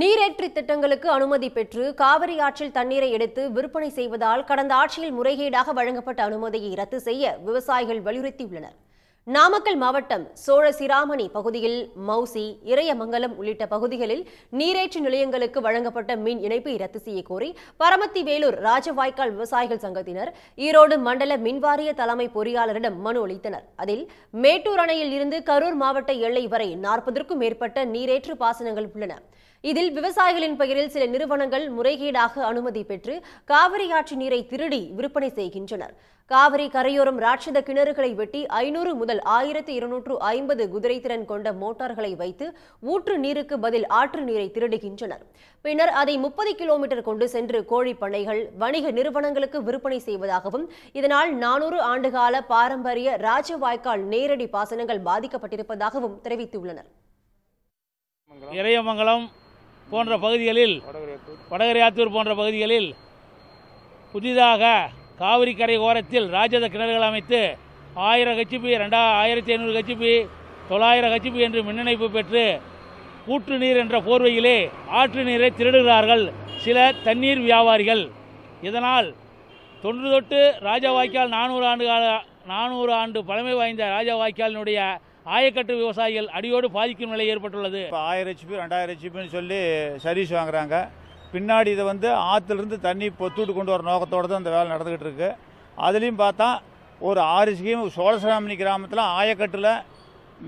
நீரேற்று திட்டங்களுக்கு அனுமதி பெற்று காவிரி ஆற்றில் தண்ணீரை எடுத்து விற்பனை செய்வதால் கடந்த ஆட்சியில் முறைகேடாக வழங்கப்பட்ட அனுமதியை ரத்து செய்ய விவசாயிகள் வலியுறுத்தியுள்ளனர் நாமக்கல் மாவட்டம் சோழ சிராமணி பகுதியில் மௌசி இறையமங்கலம் உள்ளிட்ட பகுதிகளில் நீரேற்று நிலையங்களுக்கு வழங்கப்பட்ட மின் இணைப்பை ரத்து செய்ய கோரி பரமத்தி வேலூர் ராஜவாய்க்கால் விவசாயிகள் சங்கத்தினர் ஈரோடு மண்டல மின்வாரிய தலைமை பொறியாளரிடம் மனு அளித்தனர் அதில் மேட்டூர் அணையில் இருந்து கரூர் மாவட்ட எல்லை வரை நாற்பதற்கும் மேற்பட்ட நீரேற்று பாசனங்கள் உள்ளன இதில் விவசாயிகளின் பெயரில் சில நிறுவனங்கள் முறைகேடாக அனுமதி பெற்று காவிரி ஆற்று நீரை திருடி விற்பனை செய்கின்றனர் காவிரி கரையோரம் ராட்சத கிணறுகளை வெட்டி ஐநூறு முதல் ஆயிரத்தி இருநூற்று ஐம்பது குதிரை திறன் கொண்ட மோட்டார்களை வைத்து ஊற்று நீருக்கு பதில் ஆற்று நீரை திருடுகின்றனர் பின்னர் அதை முப்பது கிலோமீட்டர் கொண்டு சென்று கோழிப்பண்ணைகள் வணிக நிறுவனங்களுக்கு விற்பனை செய்வதாகவும் இதனால் நானூறு ஆண்டுகால பாரம்பரிய ராஜ வாய்க்கால் நேரடி பாசனங்கள் பாதிக்கப்பட்டிருப்பதாகவும் தெரிவித்துள்ளனர் இறையமங்கலம் போன்ற பகுதிகளில் வடகரையாத்தூர் போன்ற பகுதிகளில் புதிதாக காவிரி கரை ஓரத்தில் ராஜத கிணறுகள் அமைத்து ஆயிரம் ஹெச்பி ரெண்டா ஆயிரத்தி ஐநூறு ஹெச்பி தொள்ளாயிரம் ஹெச்பி என்று மின்னணைப்பு பெற்று கூற்று நீர் என்ற போர்வையிலே ஆற்று நீரை திருடுகிறார்கள் சில தண்ணீர் வியாபாரிகள் இதனால் தொன்று தொட்டு ராஜவாய்க்கால் நானூறு ஆண்டு கால நானூறு ஆண்டு பழமை வாய்ந்த ராஜவாய்க்காலினுடைய ஆயக்கட்டு விவசாயிகள் அடியோடு பாதிக்கும் நிலை ஏற்பட்டுள்ளது ஆயிரம் ஹெச்பி ரெண்டாயிரம் ஹெச்பின்னு சொல்லி சர்வீஸ் வாங்குறாங்க பின்னாடி இதை வந்து ஆற்றுலேருந்து தண்ணி பொத்துட்டு கொண்டு வர நோக்கத்தோடு தான் இந்த வேலை நடந்துக்கிட்டு இருக்கு அதுலேயும் பார்த்தா ஒரு ஆறு ஸ்கீம் சோழசாமணி கிராமத்தில் ஆயக்கட்டில்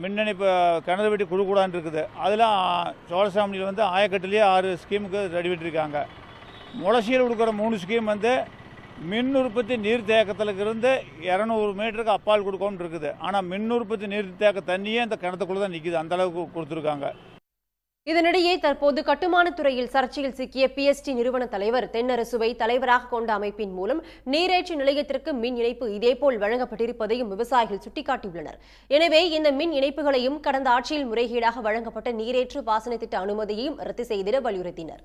மின்னணி இப்போ கிணறு வெட்டி கொடுக்கூடான்னு இருக்குது அதில் சோழசிராமணியில் வந்து ஆயக்கட்டிலேயே ஆறு ஸ்கீமுக்கு ரெடி பண்ணியிருக்காங்க முளசியில் கொடுக்குற மூணு ஸ்கீம் வந்து மின் உற்பத்தி நீர்த்தேக்கத்தில் இருந்து இரநூறு மீட்டருக்கு அப்பால் கொடுக்கணும் இருக்குது ஆனால் மின் உற்பத்தி நீர்த்தேக்க தண்ணியே இந்த கிணத்துக்குள்ளே தான் நிற்கிது அந்த அளவுக்கு கொடுத்துருக்காங்க இதனிடையே தற்போது கட்டுமானத்துறையில் துறையில் சர்ச்சையில் சிக்கிய பிஎஸ்டி நிறுவன தலைவர் தென்னரசுவை தலைவராக கொண்ட அமைப்பின் மூலம் நீரேற்று நிலையத்திற்கு மின் இணைப்பு இதேபோல் வழங்கப்பட்டிருப்பதையும் விவசாயிகள் சுட்டிக்காட்டியுள்ளனர் எனவே இந்த மின் இணைப்புகளையும் கடந்த ஆட்சியில் முறைகேடாக வழங்கப்பட்ட நீரேற்று பாசன திட்ட அனுமதியையும் ரத்து செய்திட வலியுறுத்தினர்